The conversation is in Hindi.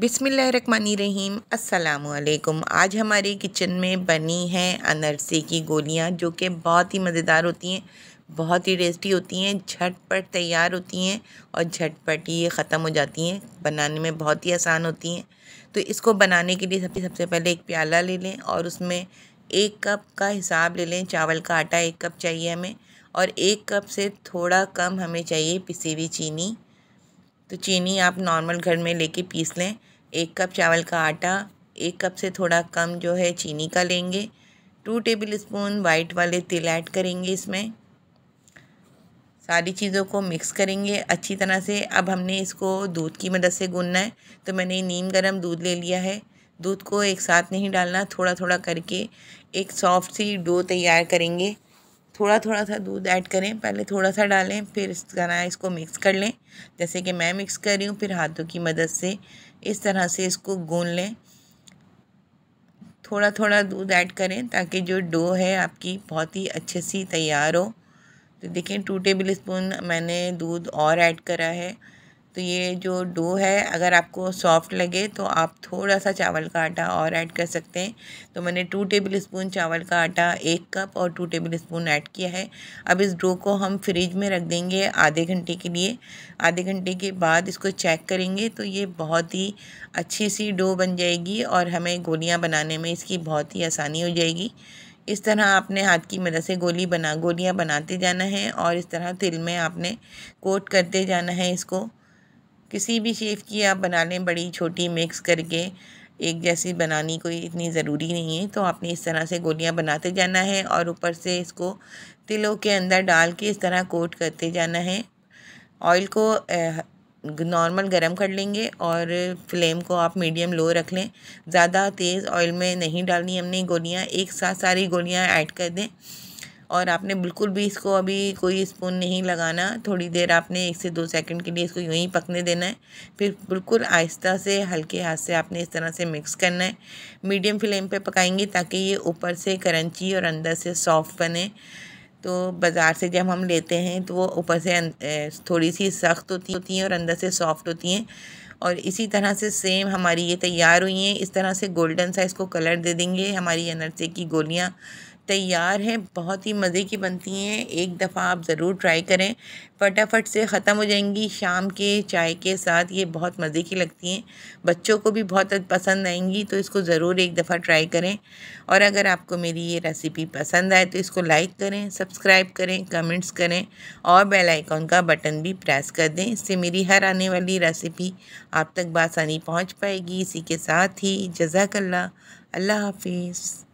बिसमीम् अस्सलाम आज हमारे किचन में बनी है अनरसी की गोलियां जो कि बहुत ही मज़ेदार होती हैं बहुत ही टेस्टी होती हैं झटपट तैयार होती हैं और झटपट ये ख़त्म हो जाती हैं बनाने में बहुत ही आसान होती हैं तो इसको बनाने के लिए सबसे सबसे पहले एक प्याला ले लें और उसमें एक कप का हिसाब ले लें चावल का आटा एक कप चाहिए हमें और एक कप से थोड़ा कम हमें चाहिए पिसी हुई चीनी तो चीनी आप नॉर्मल घर में लेके पीस लें एक कप चावल का आटा एक कप से थोड़ा कम जो है चीनी का लेंगे टू टेबल स्पून वाइट वाले तिल ऐड करेंगे इसमें सारी चीज़ों को मिक्स करेंगे अच्छी तरह से अब हमने इसको दूध की मदद से गूनना है तो मैंने नीम गरम दूध ले लिया है दूध को एक साथ नहीं डालना थोड़ा थोड़ा करके एक सॉफ्ट सी डो तैयार करेंगे थोड़ा थोड़ा सा दूध ऐड करें पहले थोड़ा सा डालें फिर इस तरह इसको मिक्स कर लें जैसे कि मैं मिक्स कर रही हूँ फिर हाथों की मदद से इस तरह से इसको गून लें थोड़ा थोड़ा दूध ऐड करें ताकि जो डो है आपकी बहुत ही अच्छे सी तैयार हो तो देखें टू टेबल स्पून मैंने दूध और ऐड करा है तो ये जो डो है अगर आपको सॉफ्ट लगे तो आप थोड़ा सा चावल का आटा और ऐड कर सकते हैं तो मैंने टू टेबल स्पून चावल का आटा एक कप और टू टेबल स्पून ऐड किया है अब इस डो को हम फ्रिज में रख देंगे आधे घंटे के लिए आधे घंटे के बाद इसको चेक करेंगे तो ये बहुत ही अच्छी सी डो बन जाएगी और हमें गोलियाँ बनाने में इसकी बहुत ही आसानी हो जाएगी इस तरह आपने हाथ की मदद से गोली बना गोलियाँ बनाते जाना है और इस तरह तिल में आपने कोट करते जाना है इसको किसी भी शेप की आप बना लें बड़ी छोटी मिक्स करके एक जैसी बनानी कोई इतनी ज़रूरी नहीं है तो आपने इस तरह से गोलियां बनाते जाना है और ऊपर से इसको तिलों के अंदर डाल के इस तरह कोट करते जाना है ऑयल को नॉर्मल गरम कर लेंगे और फ्लेम को आप मीडियम लो रख लें ज़्यादा तेज़ ऑयल में नहीं डालनी हमने गोलियां एक साथ सारी गोलियां ऐड कर दें और आपने बिल्कुल भी इसको अभी कोई स्पून नहीं लगाना थोड़ी देर आपने एक से दो सेकंड के लिए इसको यूँ ही पकने देना है फिर बिल्कुल आहिस्ता से हल्के हाथ से आपने इस तरह से मिक्स करना है मीडियम फ्लेम पे पकाएंगे ताकि ये ऊपर से करंची और अंदर से सॉफ्ट बने तो बाज़ार से जब हम लेते हैं तो वो ऊपर से अं-, थोड़ी सी सख्त होती होती हैं और अंदर से सॉफ्ट होती हैं और इसी तरह से सेम हमारी ये तैयार हुई हैं इस तरह से गोल्डन सा इसको कलर दे देंगे हमारी अनरसे की गोलियाँ तैयार हैं बहुत ही मज़े की बनती हैं एक दफ़ा आप ज़रूर ट्राई करें फटाफट से ख़त्म हो जाएंगी शाम के चाय के साथ ये बहुत मज़े की लगती हैं बच्चों को भी बहुत पसंद आएंगी तो इसको ज़रूर एक दफ़ा ट्राई करें और अगर आपको मेरी ये रेसिपी पसंद आए तो इसको लाइक करें सब्सक्राइब करें कमेंट्स करें और बेल आइकॉन का बटन भी प्रेस कर दें इससे मेरी हर आने वाली रेसिपी आप तक बासानी पहुँच पाएगी इसी के साथ ही जजाकल्ला अल्लाह हाफिज़